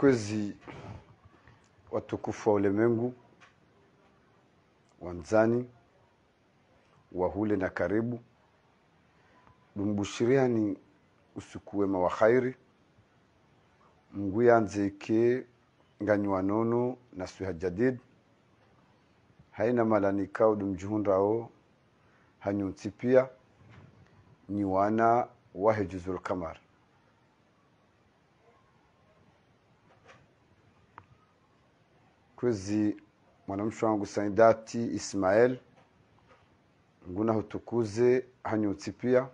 Kwezi watukufu wa ulimwengu, wanzani wahule na karibu, dumbushiriani usiku wema wa khairi, yanzeke nganywa nono na swiha jadid haina malanikao dumjuhundrao hanyunsi pia nyiwana wahejuzul kamar kwezi mwanamsho wangu Saidati Ismael nguna hutukuze hanyutsi pia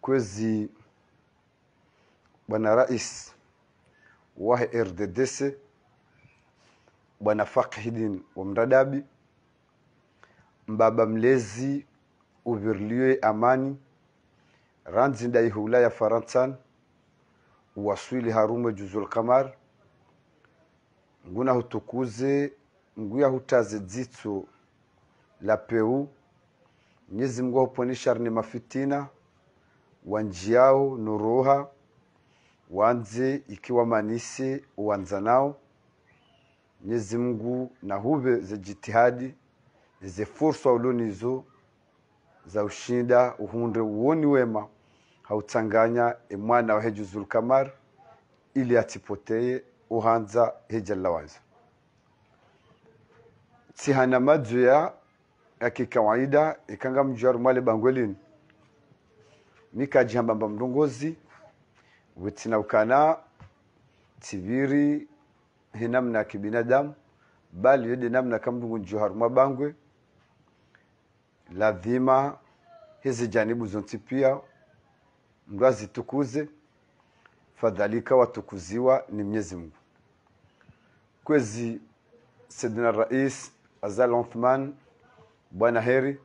kwezi bwana rais wa RDDC bwana Fakhidin wa Mradabi mbaba mlezi uvirliwe amani ranzi ndaihu wilaya Faransan waswili harume juzul kamar nguna hutukuze nguya hutaze dzitso la peu mnyezi Mungu huponi ni mafitina wanjiao nuruha wanze ikiwa manisi uwanza nao Mwenyezi Mungu na hube ze jitihadi ze fursa ulunizo za ushinda uhunde uoni wema hautanganya emwana wa hejuzul kamar ili atipoteye uhanza hijalla wanza sihana madzuya ya kikawaida ikanga mjwaru mwale bangwelini nikajihambamba mndongozi witsina ukana tibiri hinamna ya kibinadamu bali yede namna kamdungu njuharu bangwe lazima hizi janibu zonsi pia mndu azitukuze fadhalika watukuziwa ni mnyezi mungu kwezi sedina Rais Azal Othman Bwana Heri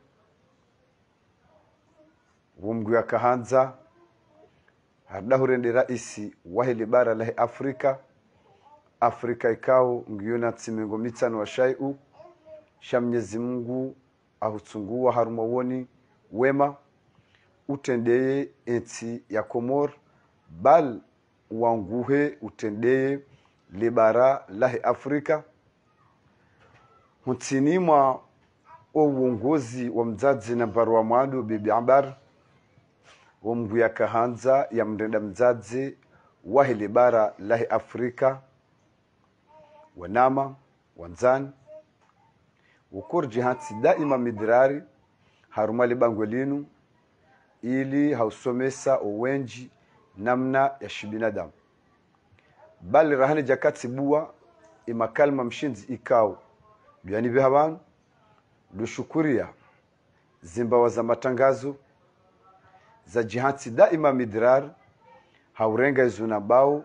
wumgwi kahanza hardahurende raisi wahili bara lahi Afrika Afrika ikao ngiyuna tsimengo mitsano wa shaiu sha mnyezi Mungu ahutsungua harumawoni wema utendeye entsi ya Komor bal wanguhe utendeye libara lahi Afrika hutsinimwa uongozi wa mzazi na barua mwadu bibi abar ya kahanza ya mndenda mzazi wahi libara lahi Afrika wanama wanzani ukurji hatsi daima midirari haruma libango linu ili hausomesa uwenji namna ya shibinadamu bali rahani jakatsi imakalma mshinzi ikau byani bihaban lushukuria zimbawa za matangazo za jihatsi daima midrar haurenga izuna bao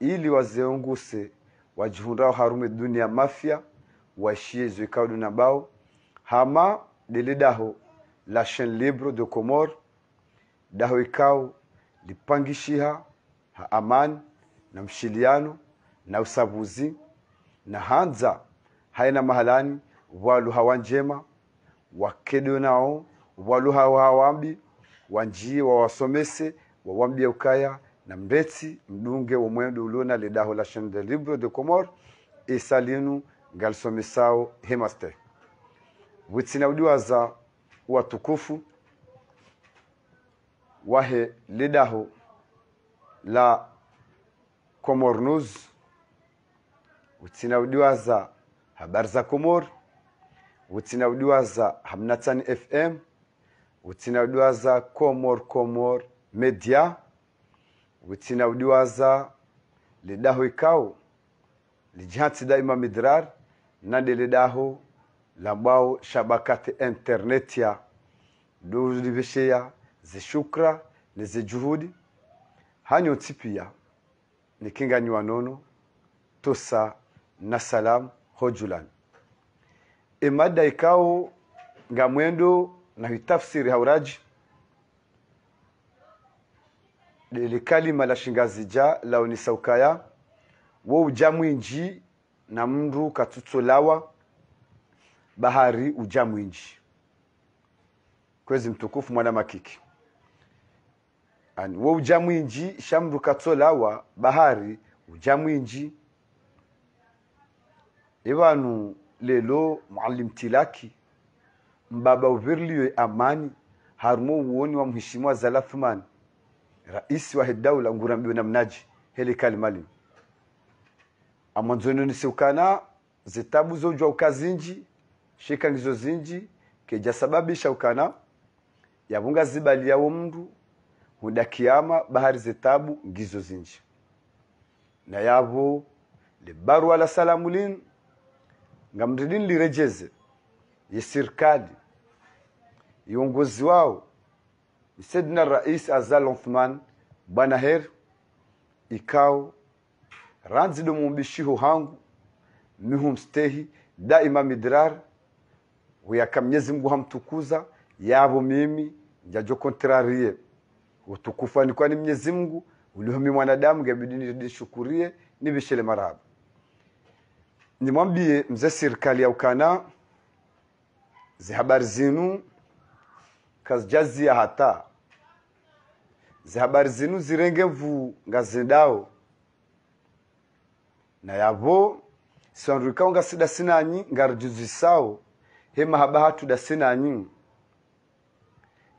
ili wazeunguse wajihundao harume dunia mafya waishie izo ikao duna bao hama delidaho la chaine libre de comore daho ikao lipangishiha ha amani na mshiliano na usabuzi na hanza haina mahalani walu hawa njema wakedo nao walu hawa wawasomese wawambia ukaya na mbeti mdunge mwendo uliona ledaho la chaine de libre de comor esalinu ngalisomesao hemaste witsina udiwaza watukufu wahe ledaho la Komornuz utsinaudiwaza habari za Komor utsinaudiwaza Hamnatan FM utsinaudiwaza Komor Komor Media utsinaudiwaza lidahu ikao lijihatsi daima midrar nade lidahu lambao shabakati duzi vishia zishukra nizijuhudi hanyo pia nikinywa nono tosa na salam hojulan imada ikao nga mwendo na hitafsiri hauraji likalima la shingazija laoni saukaya wo uja mwinji na mndu katutsolawa bahari uja mwinji kwezi mtukufu mwana makiki ani wo uja mwinji shamru katsolawa bahari uja mwinji lelo muallim tilaki mbaba uviriliwe amani harumo uoni wa mheshimiwa zalathman rais wa hedaula ngurambiwe na mnaji hele kalimali amwanzoni nisiukana zitabu zojwa ukazinji ngizo zinji keja sababisha ukana yavunga zibali yawo mndu hudakiama bahari zetabu ngizo zinji na yavo libarua la salamu lin ngamridini lirejeze yesirikali iongozi wao Sedna Rais Azal Othman bwana heri ikao ranzido ho hangu mstehi daima midrar huyakamnyezi mgu hamtukuza yavo mimi njajo kontrarie utukufu alikuwa ni Mwenyezi Mungu, uliomi mwanadamu gabidi nishukurie nibishile marabu. Nimwambie mzee serikali ya ukana zihabari zinu kazijazia hata habari zinu zirenge zirengevu ngazindao na yavo siwanduikao ngasidasinaanyi ngarijuzisao hema haba hatu sinanyi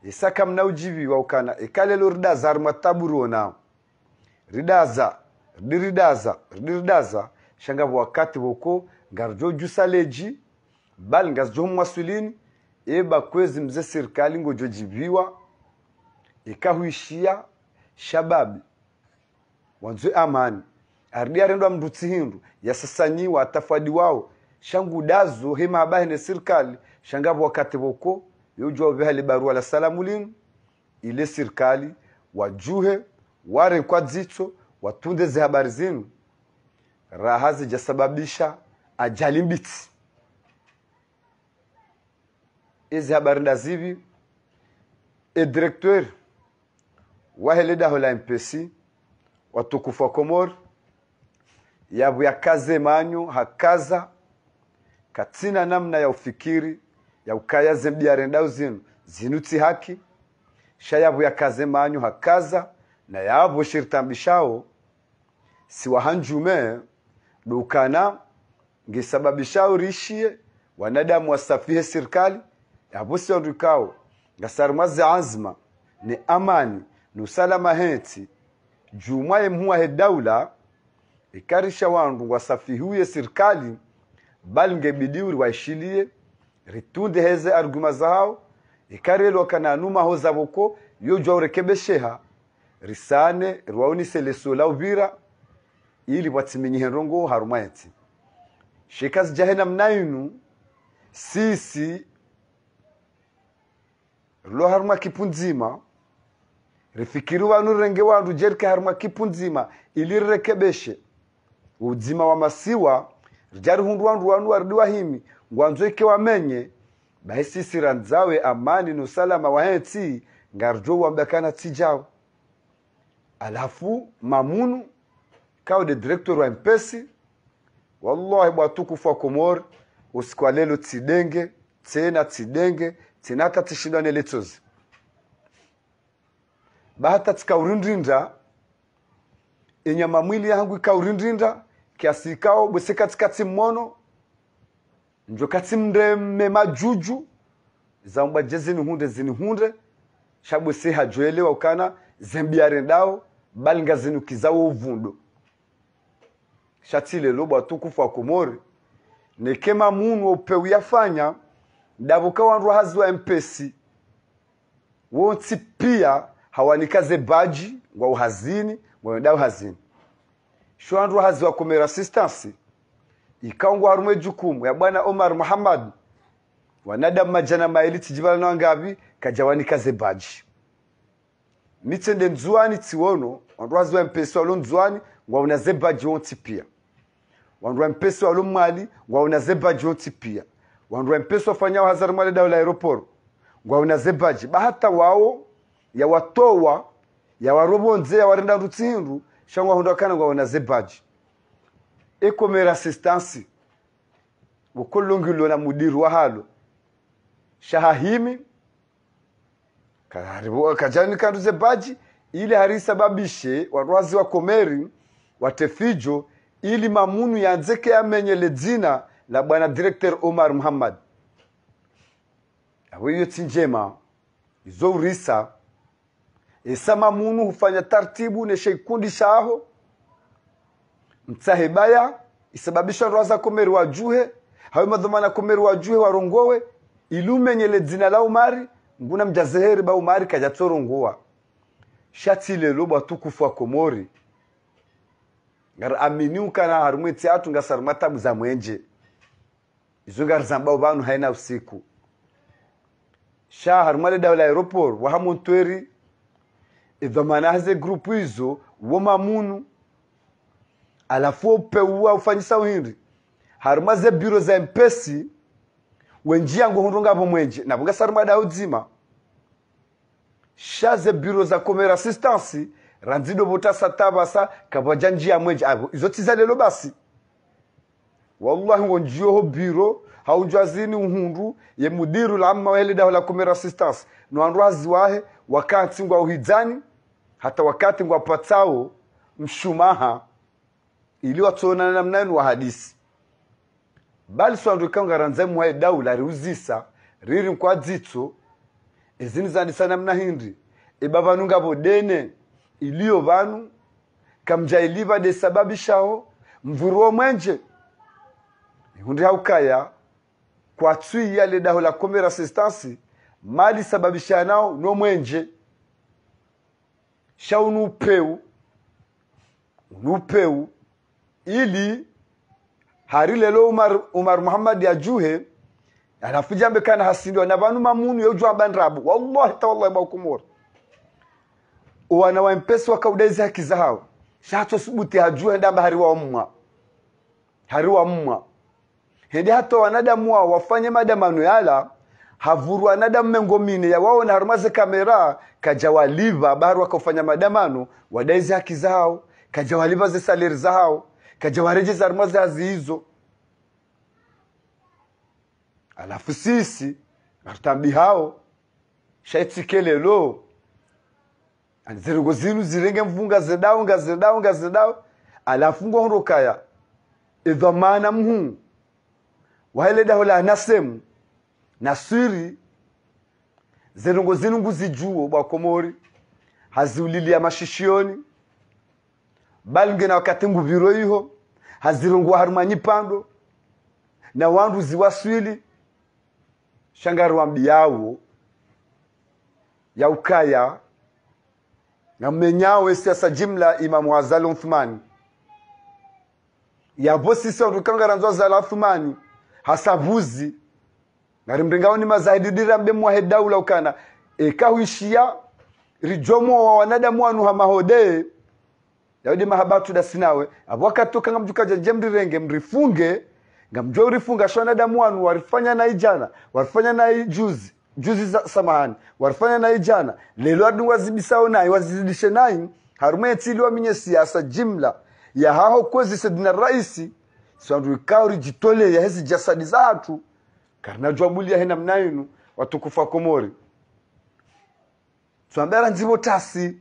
esakam na ujivi waukana ekalelo ridaza rimwa taburuona ridaza ridi ridaza ridi ridaza shangavo wakati woko ngarijojusa leji bali ngazijohumwa swilini eba kwezi mze serikali ngojojiviwa ikahuishia shababi wanzwe amani aridi arendwa mndutsi hindu yasasanyiwa atafadi wao shangudazo hema habahene serikali shangavo wakati woko yojua vihali barua la salamulimu ile sirikali wajuhe warekwa dzitso watunde zihabari zinu raha zijasababisha ajali mbitsi izi habari ndazivi edirekteur waheledaho la mpesi watukufu wa komori yabu ya kaze manyu hakaza katina namna ya ufikiri yawukayaze byarenda zinu zinutsi haki shayabu yakaze manyu hakaza na yabu shirtambishawo siwahanjume dukana ngisababishao rishiye wanadamu wasafie serikali yabusiondukao ngasarmaze azma ni amani nusalama heti juma emhuwa he daula ikarisha wandu wasafihuye serikali bali ngebidiuri waishilie ritunde heze arguma zao ikarelwa kananumaho zaboko jwa urekebesheha risane rwauniselesola ubira ili watsimenyihenro herongo harumwa shekas shekazi jahena mnainu sisi lo haruma kipunzima rifikiru rifikiri wanu renge wandu jerike haruma kipunzima ili rekebeshe uzima wa masiwa rijari hundu wandu wanu waridiwa himi ngwanzwike wamenye bahisisira nzawe amani nusalama wahensi ngarjo wambakana tsijawe alafu mamunu kawa de directeur wa mpesi wallahi bwatukufu wa komori usiku wa lelo tsidenge tsena tsidenge tsinata tishindane letsozi bahata tsikaurindrinda inyama mwili yangu ikaurindrinda kiasi ikao bwesekatsikatsi mmono njokatsi mndeme majuju zambwaje zinihunde zinihunde shabwese hajoelewa ukana zembiare dao balinga zinukizawo uvundo shatile lobo atukufu wa kumori nekema munu upeu yafanya davuka wandu hazi wa mpesi wonsi pia hawanikaze baji wa uhazini wa mdao hazini shwandu hazi wa kumera assistance ikangwa rumwe jukumu ya bwana Omar Muhammad wanada majana maili tijibala na wangabi kajawani kaze baji mitende nzuani tiwono wandwazi wa mpesi walo nzuani unaze baji wonti pia wandwa mpesu walo mwali mali unaze baji wonti pia mpesu wafanya wa hazaru mwale dawa la aeroporo unaze baji bahata wao nze ya warenda rutinru shangwa hundakana unaze baji ecomere assistance wo na mudiru wa haalo shaha himi kajani kanduze baji ili harisababishe warwazi wa komeri watefijo ili mamunu yanzeke amenye ledzina la bwana directeur omar muhammad abo iyo tsi njema izo urisa esa mamunu hufanya tartibu ne ikundi shaho mtsahebaya isababisha rwaza komerwa wajuhe hawe madhumana komerwa wajuhe warongowe ilume nyele dzina la umari nguna mjazeheri ba umari kajatsorongowa shatile lobwa tukufu akomori ngari aminiukana harumwe tsiatu ngasarumwa tabu za mwenje izo ngari zambao banu haina usiku sha harumwa ledawe la aeroport wahamontweri idhamana haze grupu izo womamunu alafu upeua ufanyisa uhindi haruma ze biro za mpesi wenjia nguhundu ngavo mwenje navunga saruma daho dzima sha ze biro za comere assistance ranzido sataba sa kavaja njia mwenje avo izo tiza lelo basi wallahi ho biro haunjwazini uhundu ye mudiru la amma wahele da la comere assistance no anrazi wahe wakati ngwa uhidzani hata wakati ngwa patsao mshumaha iliwatsonana mnani wa hadisi bali swandukanga ranza mwaye daula riuzisa riri kwa dzitso izini zanisana mna hindi iba vanu ngavo dene iliyo vanu kamja iliva desababishaho mvuru wo mwenje ikundi haukaya kwa tswi yale daho la kombe resistance mali sababu nao no mwenje shao nupeu nupeu ili hari lelo umar, umar muhammad yajuhe alafu jambe kana hasindwa na vanu mamunu yojwa bandrabu wallahi ta wallahi baukumura wana wampesi wakaudaizi haki zao shato subuti hajue ndamba hari wa mmwa hari wa mmwa hende hata wanadamu wao wafanye madamano yala havuru wanadamu mengomine ya wao na harumaze kamera kajawaliva baru wakafanya madamano wadaizi haki zao kajawaliva ze saliri zao kajawarejesha almazazi hizo alafu sisi natutambi hao shaitikelelo anzirigo zinu zirenge mvunga zedao nga zedao alafu ngorokaya idhamana mhu waheledahola nasemu nasiri zerongo zinu nguzijuo bwakomori haziulilia mashishioni balinge na wakati nguviro iho hazirungwa harumanya ipando na wandu ziwaswili wa mbiyawo yaukaya na mmenyawe siasa jimla imamu azali uthmani yavo sisi wandukangaranzwa zala uthmani hasavuzi ngari mringawo ni mazahididira mbemwahe daula ukana ekahuishia rijomo wa wanadamu wanuha mahodee daudi mahabatu dasinawe abo wakatuka ngamjuka jaje mrirenge mrifunge ngamjua urifunga shona damu wanu warifanya na ijana warifanya na ijuzi juzi za samahani warifanya na ijana lelo adu wazibisao nayi wazidishe nayi harume etiliwa minye siasa jimla ya haho kwezi sedina raisi sandu ikauri jitole ya hezi jasadi zatu karna ya hena mnayinu watukufa komori twambera nzivo tasi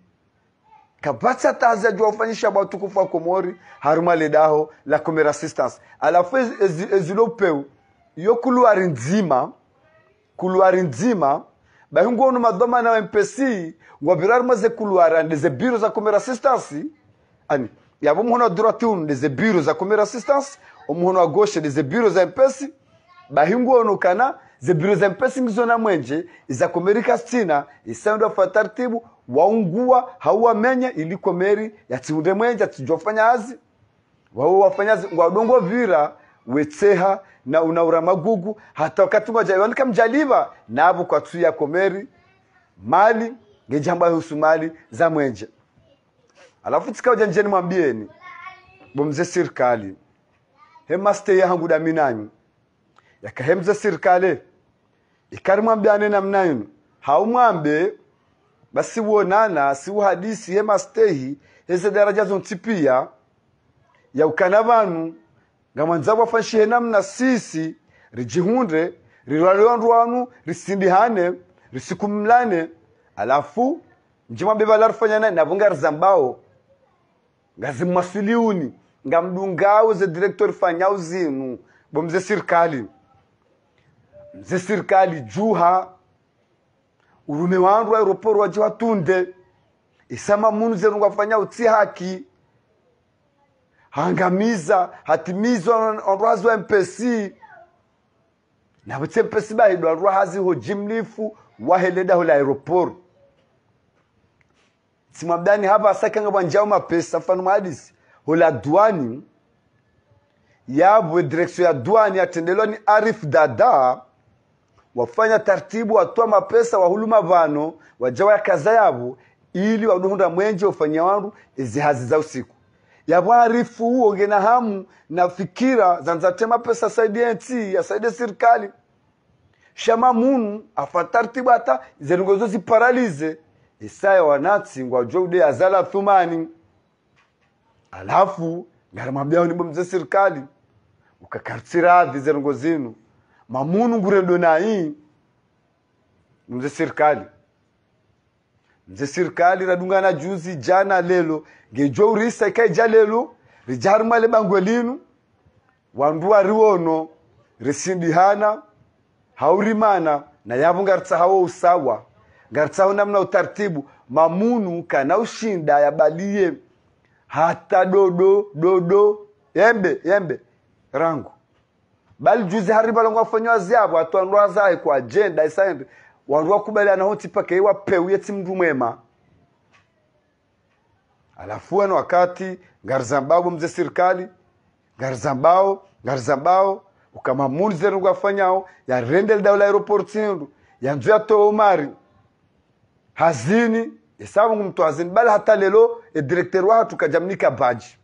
kabasa taza jua ufanyisha batukufu wa komori haruma ledaho la comer assistance alafu ezilo ezilopeu iyo kuluari nzima kuluari nzima bahungu ono madoma na mpc wabiraruma maze kuluari ande ze biro za comer assistance ani yabo muhono wa droite unde ze biro za comer assistance omuhono wa gauche ze biro za mpc bahungu ono kana ze biro za mpc ngizona mwenje izakomerika stina isendo fa taratibu waungua hauwamenye iliko meri yachiunde mwenja tujofanyazi wao wafanyazi wadongo vira wetseha na unaura magugu hata wakati ngoja wanika na abu kwa tu yako meri mali ngejamba husu mali za mwenje alafu tikaoja njeni mwambieni bomze serikali hemaste yahangu daminanyu yakahemza serikali ikarimwambyane namnayunu haumwambe basi wonana siwo hadisi yemastehi eze daraja zontipia yaukana vanu ngamwanzavu afanshihe namna sisi rijihunde rirwalirwanrwanu risindihane risikumlane alafu njimwabe valarufanyana navo ngarizambao ngazimmasiliuni ngamdungawo ze direktori fanyawo zinu bo mze sirikali mze sirikali juha urume wandu aeroporo waji watunde isama munu zenu wafanya utsi haki hangamiza hatimizwa onrazwa mpesi nabutse mpesi bahidwa hazi hojimlifu waheleda hula aeroporo simabdani hapa asakanga bwanjao mapesa fano mwadisi hola duani yabwe direksio ya duani atendelwa ni arif dada wafanya taratibu watoa mapesa wahuluma vano wajawa kaza yabo ili wadunda mwenje ufanya wandu izihazi za usiku yabwarifu huo na hamu na fikira zanzate mapesa saidi ya nti ya saidi ya sirikali shama munu afatartibu hata zenugozo ziparalize isaya wanati wanatsingwa wajoude azala thumani alafu ngaramwambiao nimbo mze serikali adhi zelungo zinu mamunu ngure donai mze serikali mze serikali radungana juzi jana lelo ngejo urisa ikaija lelo rijaruma lebangwe linu wandua riwono risindihana haurimana na yavo hawo usawa ngaritsaho namna utaratibu mamunu kana ushinda yabaliye hata dodo dodo yembe yembe rangu bali juzi hari balongo afanywa ziabu atwandwa zaye kwa agenda isayende kubalia na hoti pake iwa peu yeti mndu mwema alafu ana wakati garzambao mze serikali garzambao garzambao ngarizambao ngarizambao ukamamuni zenu gafanyao yarendele daula aeroport indu yanzu to umari hazini esabu ngumtu hazini bali hata lelo e edirekter wa tukajamnika baji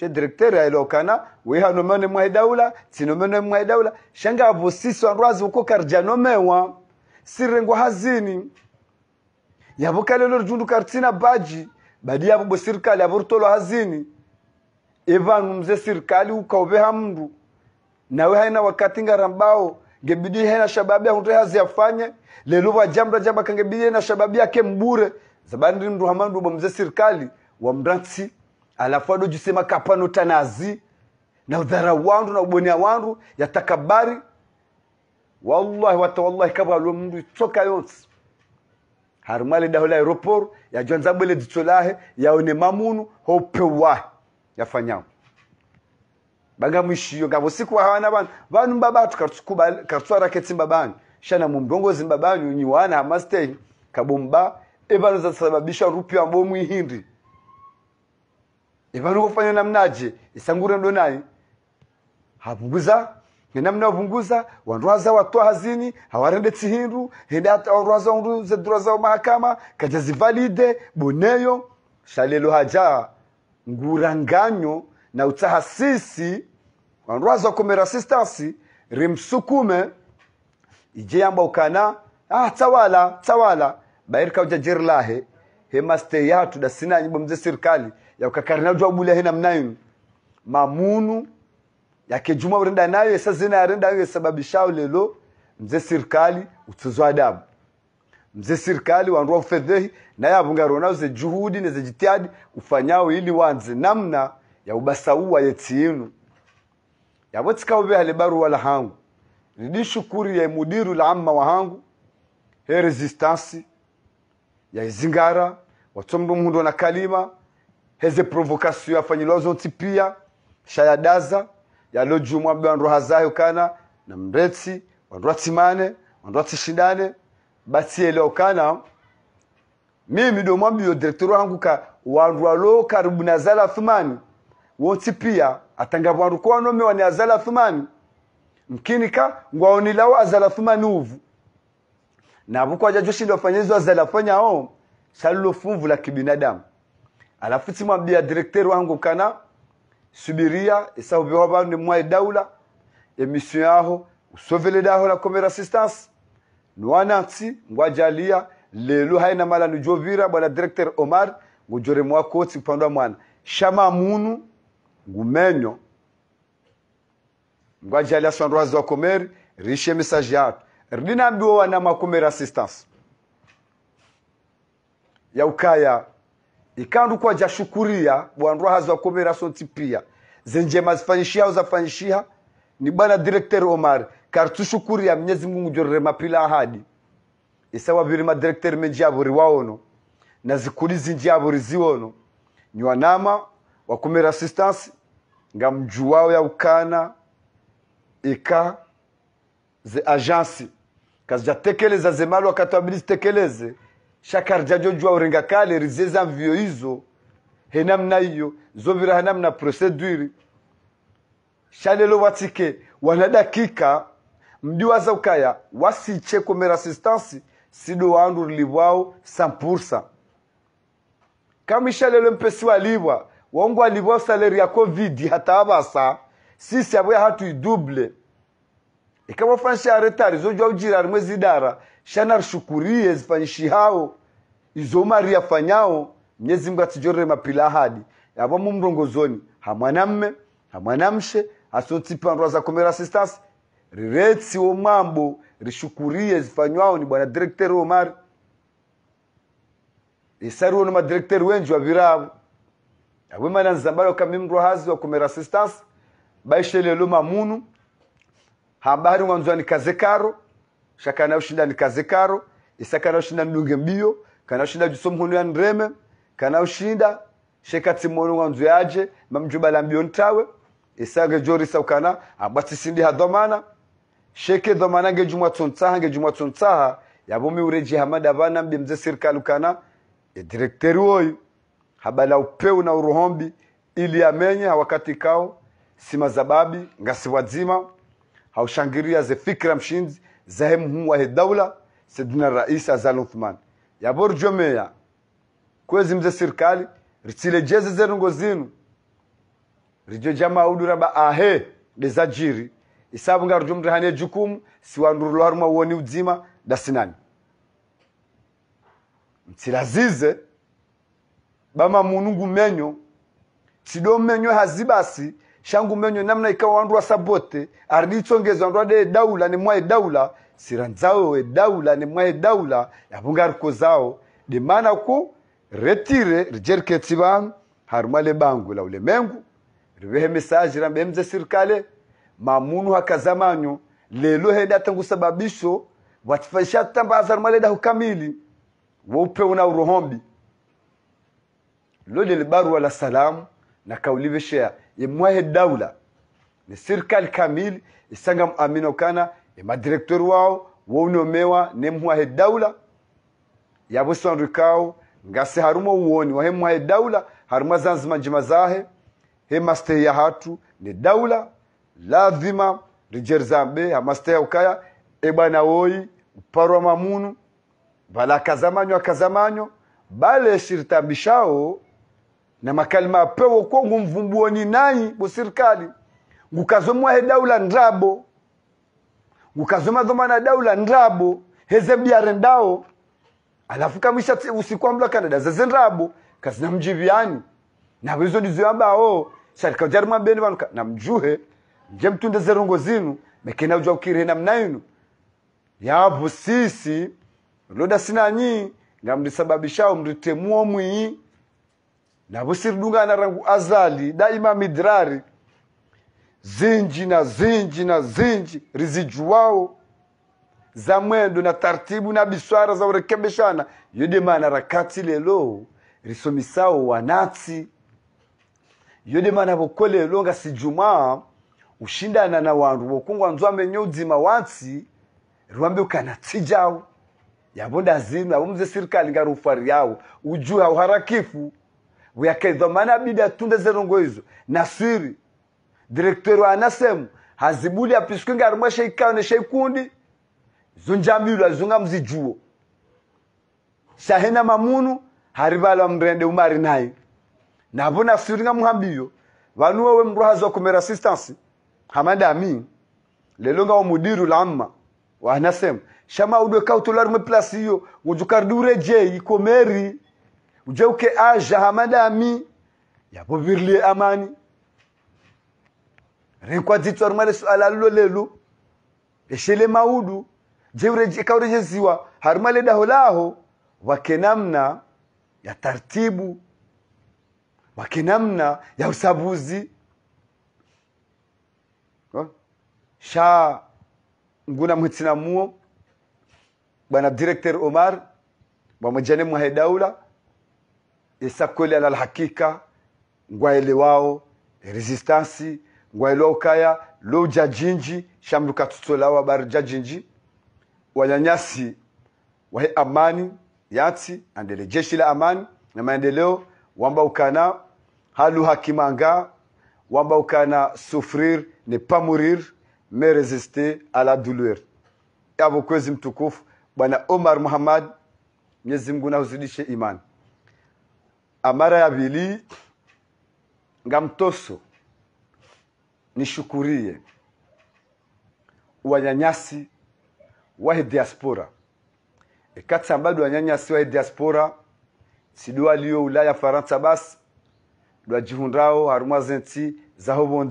she directeur ya ilokana wiha nomene mwa idaula tinomene mwa idaula shanga abusiso andwazi uko karja nomewa sirengwa hazini yavukalelo ritundu kartina baji badi yavugwe sirikali yavurutolo hazini evan mze sirikali ukauveha mndu nawe haina wakati ngarambao ngebidi hena shababi ahundu hazi afanye lelo wa vajamra jamba kangebidi na shababi yake mbure zabandi ndu hamandu bomze sirikali wamratsi alafu ado jisema kapano tanazi na udhara wandu na ubonea wandu takabari wallahi wata wallahi kabwa lo mndu tsoka yonse harumale dahola aeroport yajonza bwele ditolahe lahe yaone mamunu hopeuwahe yafanyao bangamwishiyo ngavo siku wa wahawana vanhu vanhu mbabatu karitswara ketsi mbabanyu shana mumbongo zimbabani unyiwana hamastei kabomba rupi ambomu mbomwihindri Ivano kufanya namnaje? isangura ndo nani? Hapunguza namna wapunguza wanrwaza watwa hazini hawarende tsihindu henda hata ndu ze droza mahakama kajazivalide boneyo shalelo haja nguranganyo na utahasisi wanrwaza wakome resistance rimsukume ije amba ukana ah tawala tawala bairka uja jirlahe hemaste yatu dasinanyi bomze serikali yaukakarina jwabula hena mnayo mamunu yakejuma urenda nayo esa zina yarenda nayo esababishao ulelo mze serikali utuzwa adabu mze serikali wandu ufedhehi naye abungaronao ze juhudi ne ze jitiadi ufanyao ili wanze namna ya yetinu ubasauwa yetiinu yavotikauveha baru wala hangu ndi shukuri ya mudiru la amma wa hangu he resistance ya izingara watomndo mhundo na kalima heze provocation yafanyilwazo tipia shayadaza jumwa bwa wandu hazayo kana na mretsi wandu watimane wandu watishindane basi elo kana mimi domwambiyo direktori wangu ka wandu alo karibu na zala thumani wonsi pia atanga bwa vandu kowanome ni azala thumani mkini ka mkinika ngwaonilawo azala thumani uvu na navo kwajajo shindwa fanyizwa azala fanyao salilo fuvu la kibinadamu alafu simwambia directeur wangu kana subiria esahubiwa bandu mwaye daula emission yaho usovele daho la comere assistance niwanansi ngwajalia lelo haina mala nijovira bwana directeur omar ngujore mwakotsi kupandwa mwana shama munu ngumenyo ngwajalia swanrwazi wa komeri rishe message yatu rinambiwa na mwakomeri assistance ya ukaya ikandi jashukuria wajashukuria bwandwa hazakomera sonti pia zenje mazifanishia au zafanishia ni bwana director Omar shukuria Mwenyezi Mungu jorere mapila ahadi isawa biri ma director aburi waono na zikuli aburi ziono ni wanama wakumera assistance nga mjuwao ya ukana ika ze ajansi kazijatekeleza zemali wakati wabidi zitekeleze shakar shakarja jojua urenga rizeza zezamvio hizo henamna iyo zovira henamna proseduri shalelo watike wana dakika mdi waza ukaya wasiche kome assistance sido wandu livwao 100% kama ishalelo mpesi walibwa wongo walibwao saleri ya covid hata abasa sisi abo hatu iduble ikabafansha retari zojua ujira mwezi dara shanarishukuriye zifanyishihawo hao izomari yafanyao mnyezi mngu atijorere mapila ahadi yavamo mrongozoni hamwanamme hamwanamshe za zakomera assistance riretsi womwambo rishukurie zifanywao ni bwana direkteri omari isariwo no madirekiteri wenji waviravo awemana nzambalo kamimrwa hazi wa wakomera assistance baishelelo mamunu habari ngwanzwani kazekaro shaka na ushinda ni kazekaro isaka na anayoshinda mdunge mbio kana kanayoshinda jusomhunu ya ndreme kana ushinda sheka kanayoshinda wa ng'anzu yaje la mbio ntawe jori saukana abati sindi hadhomana sheke dhomana ngejumwa jumwa ngejumwa ya yabumi ureji hamada bana mbi mze serikali ukana edirekteri oyu habala upeu na uruhombi ili amenye hawakati kao sima zababi ngasi wazima haushangiria ze fikra mshinzi زعيم هو الدولة سيدنا الرئيس أزال عثمان yaborjo meya kwezi mze serikali ritilejeze zerongo zinu rijo jamaudu raba ahe dezajiri isabu nga rijo mrihane jukumu siwandurulwa haruma uoni udzima dasinani mtilazize bama munungu menyo tido menyo hazibasi shangu menyo namna ikawa wandu wasabote arinitsongeza wandu ade daula ni mwae daula siranzao we daula ni mwae daula yapungaruko zao dimana ku retire rijerike tsibangu harumale bangu la ule mengu rivehe mesaji rambemze sirikale mamunu hakazamanyo lelo heda tangu sababisho watifanyisha tamba rumale dahu hukamili waupe una urohombi lodele barua la salamu na kaulive shea mwahe daula ni serikali kamili isangamu e aminokana e madirektori wao wounomewa mwahe daula yabusandwikawo ngase harumo uoni wahe mwahe daula haruma zanzima njima zahe he mastehe ya hatu ni daula lazima rijerzambe ya ukaya e woi woyi wa mamunu valakazamanyo akazamanyo baleshiritabishawo na makalima apewo ko ngumvumbuoni nayi busirikali ngukazomwa he daula ndrabo ngukazoma na daula ndrabo heze hezebyare ndawo alafu kamisha usiku kamwisha usikwambula kanada zezendrabo kazina mjivyani na wezo ndizo yamba yabawo sharika jari mwambeni na mjuhe nje mtunde zerongo zinu mekena uja ukire namna yinu yabu sisi loda sinanyi ngamrisababishao mritemua mwii na busiridungana rangu azali daima midrari zinji na zinji na zinji rizijuwao za mwendo na tartibu na biswara za urekebishana yode maana rakati lelo risomisao wanati yode maana vokwe lelo ngasijumaa ushindana na wandu vokungwa nzwa menyo udzima watsi riwambe ukanatsijawo yavo ndazinu avo mze sirikali ngarufari yao ujue uharakifu uyakaidhamana abidi atunde hizo nasiri direktori wanasemu hazibuli apishkwinga arimwe sheikayo nesheikundi zonjambiru zunga mzijuo sahena mamunu harivala mrende umari naye navo nga muhambiyo vanu wewe mndu kumera assistance hamanda ami lelo nga omudiru lamma wanasema shama udwe kautolarumwe plasi iyo ujukaridure je ikomeri ujeuke aja hamadami yapo virlie amani rikwadzitswarumare suala lulo lelu eshele maudu jekaurejeziwa harumale daho laho wakenamna ya tartibu wakenamna ya usabuzi sha nguna mwitsina muo bwana director omar bwamwejane mwahe daula esa kweli alal hakika ngwaelewao resistance ngwaelewao kaya loja jinji shamluka tutolawo habari ja wanyanyasi wahe amani yati andele jeshi la amani na maendeleo wamba ukana halu hakimanga wamba ukana souffrir ne pas mourir mais résister à la douleur yavo kwezi mtukufu bwana omar muhammad mwenyezi mungu na uzidishe imani amara ya bili ngamtoso nishukurie wanyanyasi wahe diaspora ekati ambadu wanyanyasi wahe diaspora sidua lio ulaya faransa basi dwajihundrao harumwa zenti zaho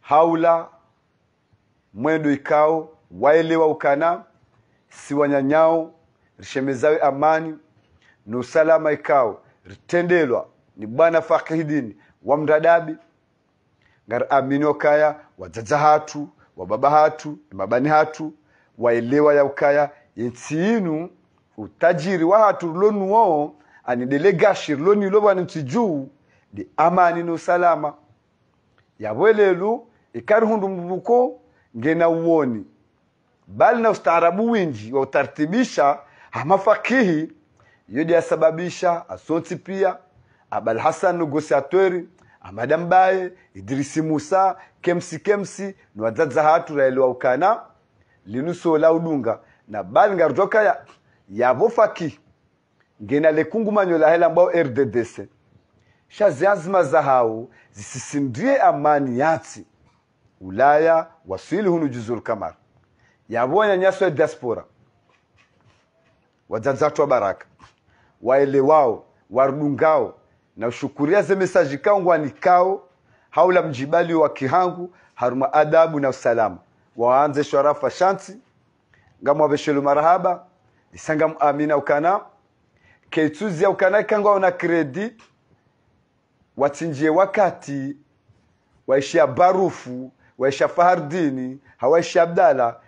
haula mwendo ikao waelewa ukana si wanyanyao rishemezawe amani usalama ikao ritendelwa ni bwana fakihidini wa mradabi ngar amini ukaya wajaja hatu wababa hatu mabani hatu waelewa ya ukaya insi inu utajiri wa hatu lonuo ani delegashi loni loba nimti juu di amani nusalama yabwelelu hundu mbuko ngena uoni bali na ustaarabu winji wa utartibisha hamafakihi Yodi asababisha Asonti pia Abal Hassan nugosiatweri atweri amadambaye Idrisi Musa Kemsi Kemsi niwadzadza hatu raelewa ukana linuso la udunga na bali ngarjoka ya yavofaki ngena lekungumanyo la hela ambao RDDC shazi azima za hao zisisindie amani yatsi Ulaya wasili hunu juzul kamara yavonya nyaso ya diaspora wadzadzatwa baraka waelewao warudungao nashukuria ze mesaji haula mjibali wa kihangu haruma adabu na usalama waanze shwarafa shanti ngamwaveshelu marahaba isanga amina ukana keituzia ukana kangwa kredi watinjie wakati waishia barufu waisha fahardini hawaisha abdala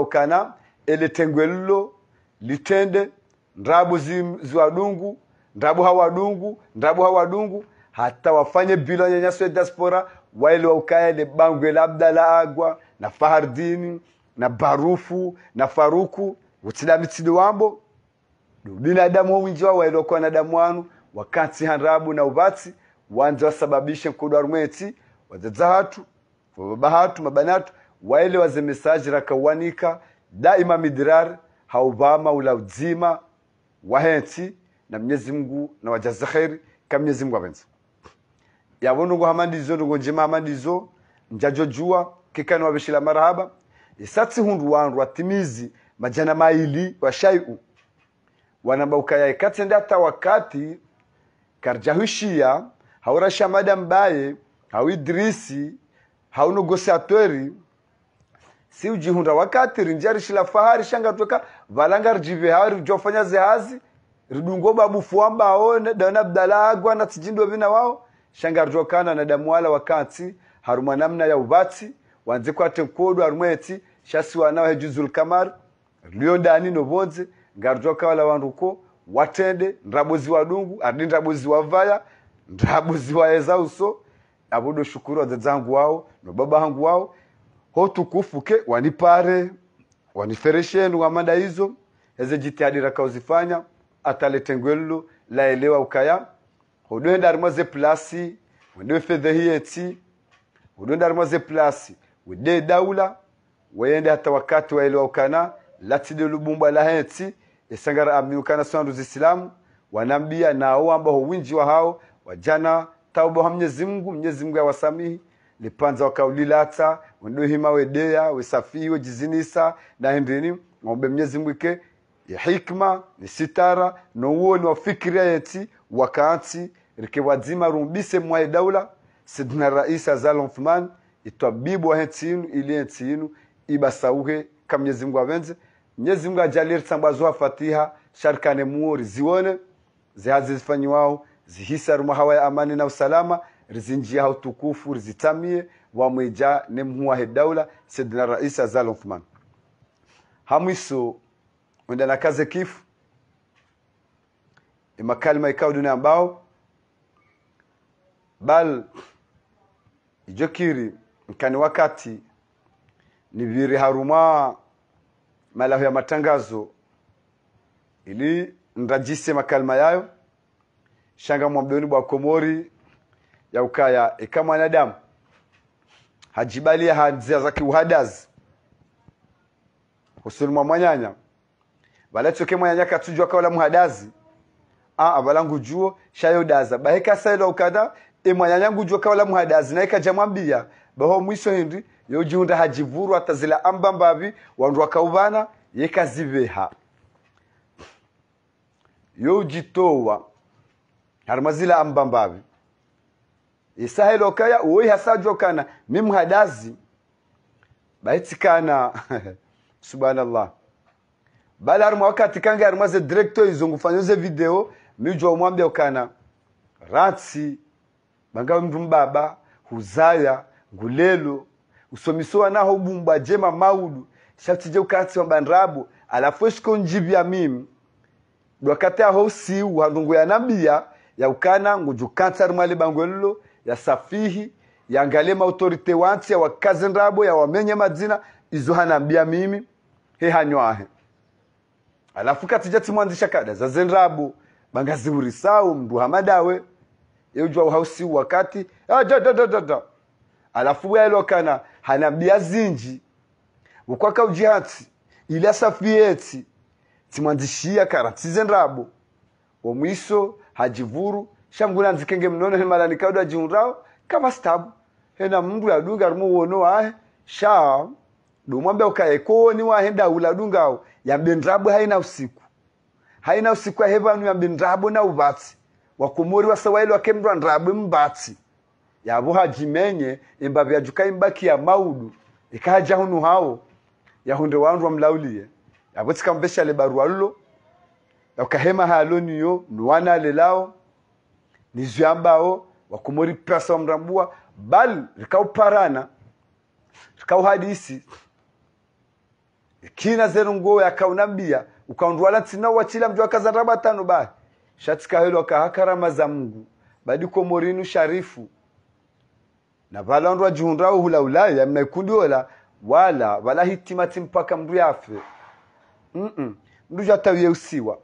ukana ele tengwelulo litende Ndabu ziwadungu, ndabu hawadungu, ndabu hawadungu, hata wafanye bila nyanyaso ya diaspora wale waukae le bangwe labda la agwa na Fahardini na Barufu na Faruku utila utsidamitili wambo binadamu wawinji wao waelokwa na damu wanu wakati handrabu na ubati wanze wasababishe nkudu warumweti wazedza hatu wababa hatu mabanatu waele wazemesaji rakawanika daima midrar haubama ula udzima wahensi na Mwenyezi Mungu na wajaza kheri kama Mwenyezi Mungu apenza yabona ngo hamandizo ngo njema hamandizo njajo jua kikano wabishila marahaba isatsi hundu wandu watimizi majana maili washaiu wanabauka ya ikatenda hata wakati karjahishia haura shamada baye hawidrisi haunogosatweri si ujihunda wakati rinjari shila fahari shanga shangatweka valanga rijive hawa rijofanya zehazi ridungo babufu wamba hao dana abdala agwa na tijindo vina wao shanga rijokana na damwala wakati haruma namna ya ubati wanze kwate kodo harumweti shasi wanao hejuzul kamar lio dani nobonze ngarjoka wala wanduko watende wa wadungu ardi wa vaya wavaya wa eza uso abodo shukuru wadzangu wao no baba hangu wao hotukufuke wanipare waniferesheni wa mada hizo eze jitihadi rakaozifanya ataletengwello laelewa ukaya hodwenda arimwa ze plasi wende fedhe hiye ti hodwenda arimwa plasi wedee daula weyende hata wakati waelewa ukana latide lubumba lahe ti esangara amiukana sandu zisilamu wanambia na ambao huwinji wa hao wajana tauba wa mnyezi mungu mnyezi mungu yawasamihi lipanza wakaulilatsa wendohima wedeya wesafihi wejizinisa nahendini ng'ombe mnyezi mwike ya hikma ni sitara no uo nowoni wafikiria yeti wakaansi rike wadzima rumbise mwae daula sidna rais azal uthman itwabibu inu ili henti inu iba sauhe ka mnyezi mungu wenze mnyezi mungu jaliri ritsambwazuha fatiha sharikane muori ziwone zihazi zifanyiwao rumahawa ya amani na usalama rizinjia utukufu wamweja wamwija nemhuwahe daula sedna rais azal uthman hamwiso wenda kaze kifu imakalima ikawo dunia ambao bal ijokiri mkani wakati niviri haruma malaho ya matangazo ili nrajise makalima yayo shanga mwambioni bwa komori ya ukaya eka mwanadamu hajibalia hanzia za kiuhadazi husuni mwa mwanyanya valachoke mwanyanya katujwa kawala muhadazi aa juo shayodaza baheka sailo ukada e imwanyanya ngujuo kawala muhadazi naika jamwambia baho mwiso hindi yojunda hajivuru atazila amba mbavi wandu yeka yekaziveha yojitowa harmazila amba mbavi isahelo kaya uwoihasajwa kana mimhadazi baitsikana subhanallah bali harimo wakati kange harimo ze izo ngufanyo ze video mijwa umwambia ukana ratsi banga mndu mbaba huzaya ngulelo usomisowa naho bumba jema maulu shatije ukati ukatsi mabandrabu alafu eshiko njibya mimi dwakati aho usiu handungu ya yaukana ngujukatsi harimwale bango lilo ya Safihi, yaangalie maautorite ya yawakaze ndabo yawamenye madzina izo hanambia mimi hehanywahe alafu katija timwanzisha kada zaze ndabo bangaziurisau mndu hamadawe yeujwa uhausi wakati adadadadada alafu bwayalokana hanambia zinji ukwakaujihatsi ili asafietsi timwanzishia kara tize omwiso hajivuru shangula nzikenge mnone hemala nikauda jinrao kama stabu hena mndu yadunga rumu wono wahe sha ni dumwambia ukaekoni wahenda ya yambendrabu haina usiku haina usiku ya ya yambendrabu na wa uvatsi wakomori wasawaili wakemrwa ndrabu mbatsi yavo hajimenye imbavi juka imbaki ya maudu ikaja hunu hao ya yahunde wandu wamlaulie yavo tsikambesha ya lulo yakahema haloniyo nuwana alelao nizwi ambao wakumuri pesa wamrambua bali rikauparana rikauhadisi kina zero nguo yakaunabia ukaundwala tsina wachila mjwa kazaraba tano ba shatika hilo kahakarama za Mungu badi ko morinu sharifu na bala valandwa juhundrao hula ulaya mnaikundiola wala wala hitima timpaka mbu yafe mm -mm. mndu jatawie usiwa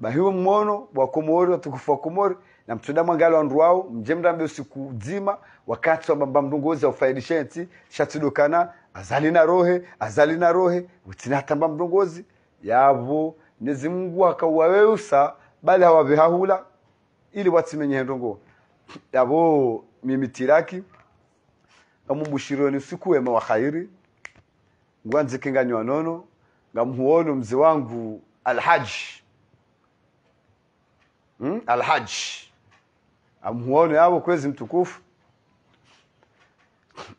bahiwo mmono bwakomori watukufu komori na mtoda mwangalo wa nduao mjemda mbe usiku dzima wakati wa bamba mndongozi wa nti shatidokana azali na rohe azali na rohe utinatamba mndongozi yavo nezi Mungu akauwaweusa bali hawavihahula ili watimenye ndongo yavo mimitiraki amumushironi usiku wema wa khairi ngwanzikinganywa nono ngamuhuono mzee wangu alhaji hmm? alhaji amuone abo kwezi mtukufu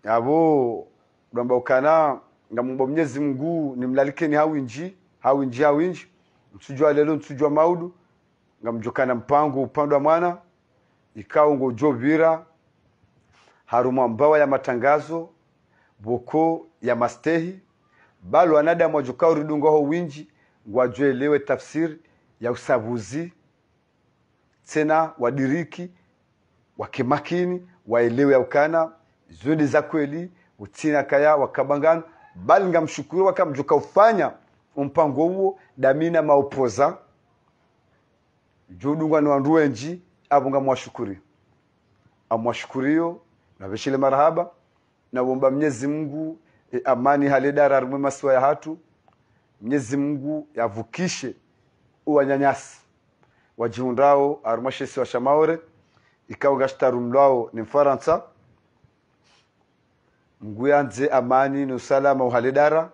abo ndamba ukana mumbo mnyezi mguu nimlalikeni hawinji hawinji hawinji msujwa lelo msujwa maudu ngamjokana mpango upande wa mwana ikao ngo jovira haruma mbawa ya matangazo boko ya mastehi balo anada ajokao ridungo ho winji ngwajoelewe tafsiri ya usabuzi tena wadiriki wake makini waelewe aukana zuri za kweli utina kaya wakabangana bali ngamshukuru wakamjuka ufanya umpango huo damina maupoza judungwa ni wandu wenji abo ngamwashukuri amwashukuriyo naveshile marahaba nawomba mnyezi mungu e, amani haledara arimwe masiwa ya hatu mnyezi mungu yavukishe uwanyanyasi wajihundao arumashesi wa shamaore mlao ni mfaransa nguyanze amani ni usalama uhale dara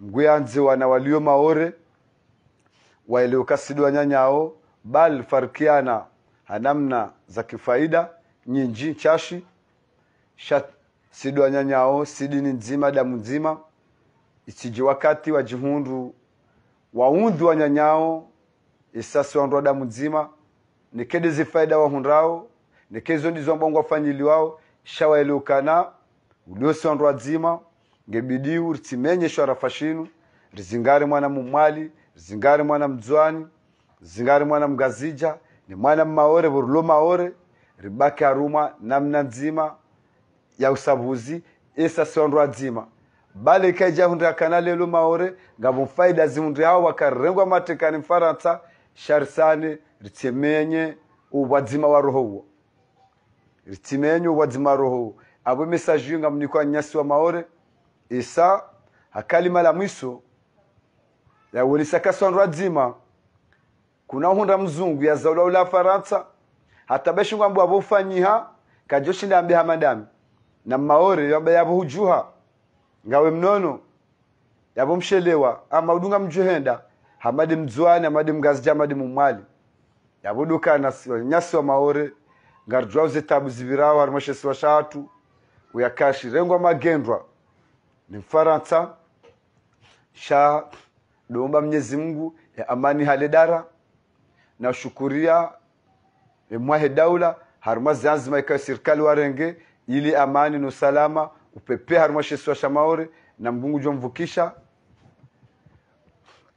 mguyanze wana walio maore waeleukasidwa nyanyao bal farkiana hanamna za kifaida nyinji chashi shat sidwa nyanyao sidini nzima damu nzima isiji wakati wajihundu waundhi wa nyanyao isasi wandwa damu nzima nekede zifaida wahundrao nekezo ndizo ambongo wao shawa eliukana uliosondwa dzima ngebidii uritimenye shwara fashinu rizingari mwana mumwali rizingari mwana mdzwani rizingari mwana mgazija ni mwana mmaore vurulo maore ribaki aruma namna nzima ya usabuzi esa si sondwa adzima bale ikaija hundi akana lelo maore ngavumfaida zimundi hao wakarengwa matekani mfaransa sharisane ritsemenye ubadzima wa roho huo ritsemenye ubadzima wa roho abo message yinga mnikuwa nyasi wa maore isa hakalima la mwiso ya ulisakaswa radzima kuna hunda mzungu ya zaula ula faransa hata hatabeshi kwamba abofanyiha kajoshi ndambe hamadami na maore yamba yabo hujuha ngawe mnono yabo mshelewa ama udunga mjuhenda hamadi mdzwani hamadi mgazija hamadi mumwali na nyasi wa maore ngarujwavu zitabu zivirawo harimo shesi washatu rengwa magendwa ni mfaransa sha domba mnyezi mungu ya amani haledara na shukuria mwahe daula haruma zanzima ikayo serikali warenge ili amani na usalama upepe haruma shesi wa shamaore na mbungu jomvukisha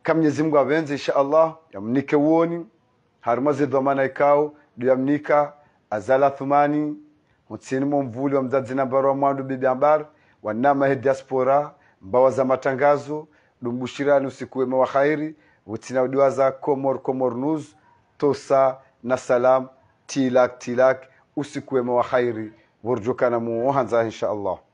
kamnyezi mungu abenze insha allah yamnike uoni harumaze dhamana ikao duyamnika azala thumani mutsinimo mvuli wa mdzadzi nambari wa mwandu bibi ambar wanama he diaspora mbawa za matangazo dumbushirani usiku wema wa khairi wutsina za komor komor news tosa na salam tilak tilak usiku wema wa khairi vurjukana muohanza inshallah